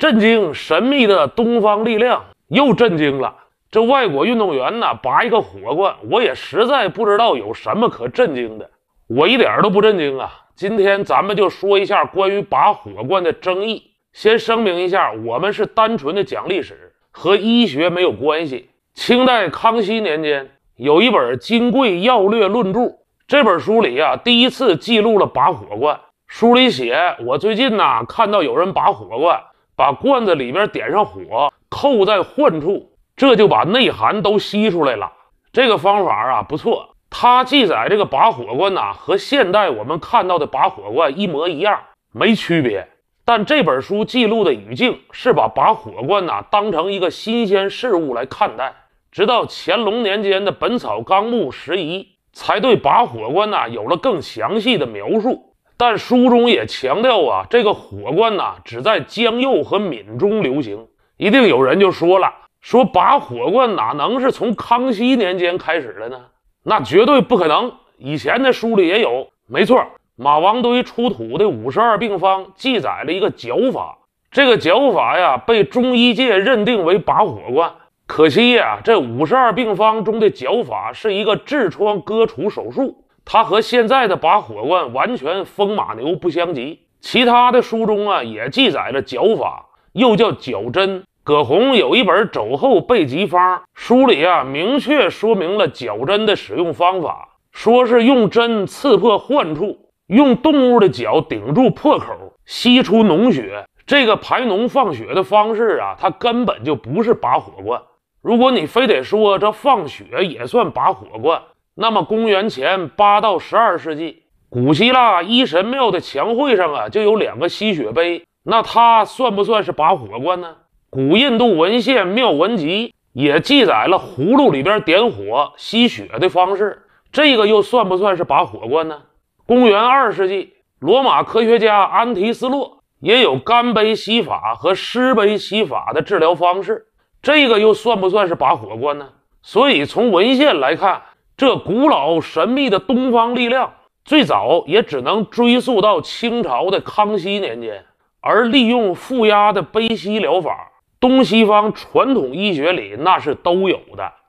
震惊！神秘的东方力量又震惊了。这外国运动员呢，拔一个火罐，我也实在不知道有什么可震惊的，我一点都不震惊啊。今天咱们就说一下关于拔火罐的争议。先声明一下，我们是单纯的讲历史，和医学没有关系。清代康熙年间有一本《金匮要略论著》，这本书里啊，第一次记录了拔火罐。书里写，我最近呢看到有人拔火罐。把罐子里边点上火，扣在患处，这就把内寒都吸出来了。这个方法啊不错。它记载这个拔火罐呐，和现代我们看到的拔火罐一模一样，没区别。但这本书记录的语境是把拔火罐呐当成一个新鲜事物来看待，直到乾隆年间的《本草纲目拾遗》才对拔火罐呐有了更详细的描述。但书中也强调啊，这个火罐呢，只在江右和闽中流行。一定有人就说了，说拔火罐哪能是从康熙年间开始的呢？那绝对不可能，以前的书里也有。没错，马王堆出土的《五十二病方》记载了一个脚法，这个脚法呀，被中医界认定为拔火罐。可惜呀，这《五十二病方》中的脚法是一个痔疮割除手术。它和现在的拔火罐完全风马牛不相及。其他的书中啊，也记载了脚法，又叫脚针。葛洪有一本《肘后备急方》，书里啊明确说明了脚针的使用方法，说是用针刺破患处，用动物的脚顶住破口，吸出脓血。这个排脓放血的方式啊，它根本就不是拔火罐。如果你非得说这放血也算拔火罐，那么，公元前八到十二世纪，古希腊一神庙的墙绘上啊，就有两个吸血杯。那它算不算是拔火罐呢？古印度文献《妙文集》也记载了葫芦里边点火吸血的方式，这个又算不算是拔火罐呢？公元二世纪，罗马科学家安提斯洛也有干杯吸法和湿杯吸法的治疗方式，这个又算不算是拔火罐呢？所以，从文献来看。这古老神秘的东方力量，最早也只能追溯到清朝的康熙年间。而利用负压的悲吸疗法，东西方传统医学里那是都有的。